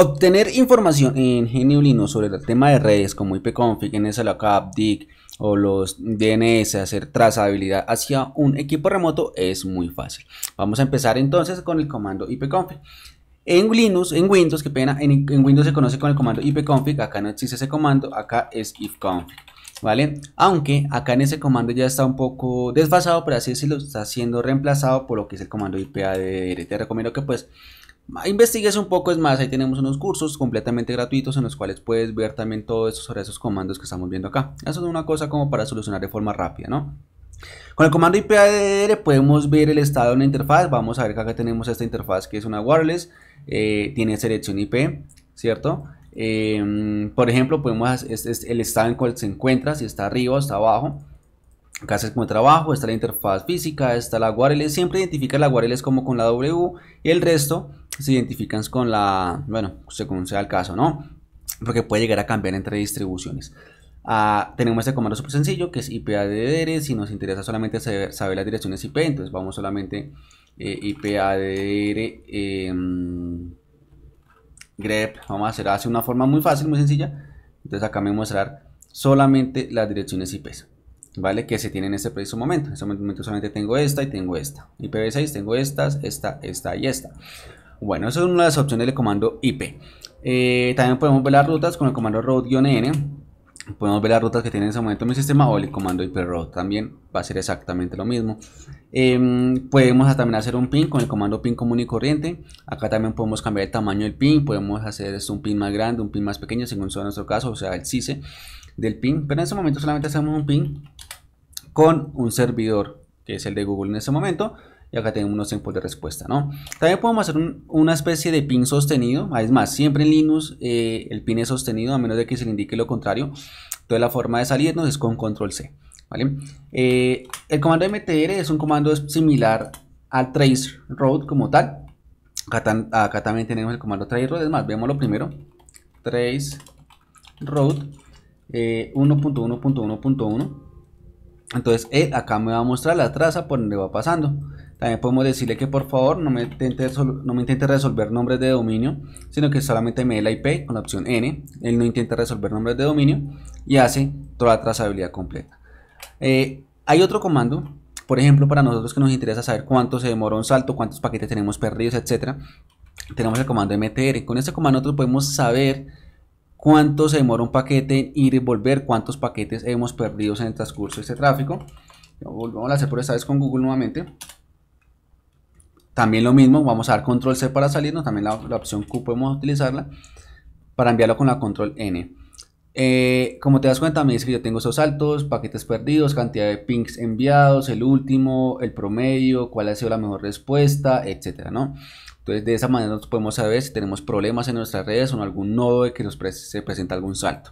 Obtener información en GNU Linux sobre el tema de redes como ipconfig, nslookup, dig o los DNS, hacer trazabilidad hacia un equipo remoto es muy fácil. Vamos a empezar entonces con el comando ipconfig. En Linux, en Windows, que pena, en, Windows se conoce con el comando ipconfig, acá no existe ese comando, acá es ifconfig, ¿vale? Aunque acá en ese comando ya está un poco desfasado, Pero así lo está siendo reemplazado por lo que es el comando ipadr. Te recomiendo que pues Investigues un poco, es más, ahí tenemos unos cursos completamente gratuitos en los cuales puedes ver también todos esos comandos que estamos viendo acá. Eso es una cosa como para solucionar de forma rápida, ¿no? Con el comando IPADR podemos ver el estado de una interfaz. Vamos a ver que acá tenemos esta interfaz que es una wireless. Eh, tiene selección IP, ¿cierto? Em, por ejemplo, podemos el estado en cual se encuentra, si está arriba o está abajo. Acá se encuentra trabajo está la interfaz física, está la wireless. Siempre identifica la wireless como con la W y el resto se identifican con la, bueno, según sea el caso, ¿no? Porque puede llegar a cambiar entre distribuciones. Ah, tenemos este comando súper sencillo que es IP addr, si nos interesa solamente saber, las direcciones IP, entonces vamos solamente eh, IP addr em, grep, vamos a hacer así una forma muy fácil, muy sencilla, entonces acá me mostrar solamente las direcciones IP, ¿vale? Que se tienen en este preciso momento, en este momento solamente tengo esta y tengo esta, IPv6 tengo estas, esta, esta y esta, bueno, esa es una de las opciones del comando IP. Eh, también podemos ver las rutas con el comando route-n. Podemos ver las rutas que tiene en ese momento mi sistema o el comando IP route también va a ser exactamente lo mismo. Em, podemos también hacer un pin con el comando pin común y corriente. Acá también podemos cambiar el tamaño del pin. Podemos hacer esto un pin más grande, un pin más pequeño, según sea nuestro caso, o sea, el CISE del pin. Pero en ese momento solamente hacemos un pin con un servidor que es el de Google en ese momento y acá tenemos unos tiempos de respuesta, ¿no? También podemos hacer una especie de pin sostenido, es más, siempre en Linux eh, el pin es sostenido a menos de que se le indique lo contrario. Entonces la forma de salirnos es con control C, eh, el comando mtr es un comando similar al trace road como tal. Acá, también tenemos el comando traceroute road, es más, veámoslo primero. Trace road 1.1.1.1 entonces e acá me va a mostrar la traza por donde va pasando también podemos decirle que por favor no me intente, no me intente resolver nombres de dominio, sino que solamente me dé la IP con la opción N. Él no intenta resolver nombres de dominio y hace toda la trazabilidad completa. Eh, hay otro comando, por ejemplo, para nosotros que nos interesa saber cuánto se demora un salto, cuántos paquetes tenemos perdidos, etc Tenemos el comando MTR. Con este comando nosotros podemos saber cuánto se demora un paquete en ir y volver, cuántos paquetes hemos perdido en el transcurso de este tráfico. Volvamos a hacer por esta vez con Google nuevamente. También lo mismo, vamos a dar control C para salirnos, también la, opción Q podemos utilizarla para enviarlo con la control N. Eh, como te das cuenta, me dice que yo tengo esos saltos, paquetes perdidos, cantidad de pings enviados, el último, el promedio, cuál ha sido la mejor respuesta, etc. ¿no? Entonces, de esa manera nos podemos saber si tenemos problemas en nuestras redes o en algún nodo de que nos se presenta algún salto.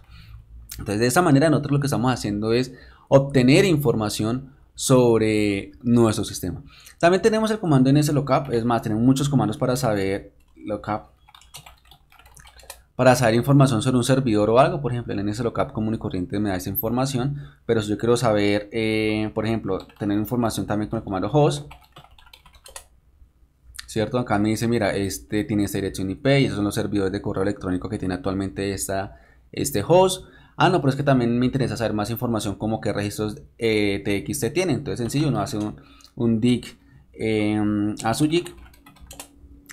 Entonces, de esa manera, nosotros lo que estamos haciendo es obtener información sobre nuestro sistema. También tenemos el comando nslookup, es más, tenemos muchos comandos para saber lookup, para saber información sobre un servidor o algo, por ejemplo, el nslookup común y corriente me da esa información, pero si yo quiero saber, eh, por ejemplo, tener información también con el comando host, ¿cierto? Acá me dice, mira, este tiene esta dirección IP y esos son los servidores de correo electrónico que tiene actualmente esta, este host ah, no, pero es que también me interesa saber más información como qué registros eh, TX TXT tienen Entonces, sencillo, uno hace un, un dig a su JIC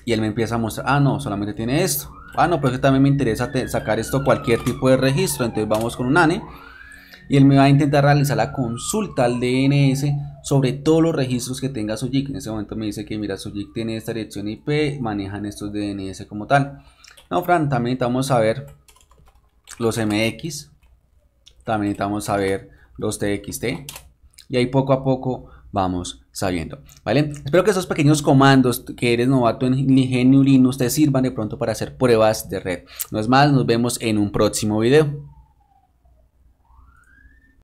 y él me empieza a mostrar, ah, no, solamente tiene esto. Ah, no, pero es que también me interesa sacar esto cualquier tipo de registro. Entonces, vamos con un ANE y él me va a intentar realizar la consulta al DNS sobre todos los registros que tenga su En ese momento me dice que mira, su tiene esta dirección IP, manejan estos DNS como tal. No, Fran, también a ver los MX, también necesitamos saber los txt y ahí poco a poco vamos sabiendo, ¿vale? Espero que esos pequeños comandos que eres novato en ingenio Linux te sirvan de pronto para hacer pruebas de red. No es más, nos vemos en un próximo video.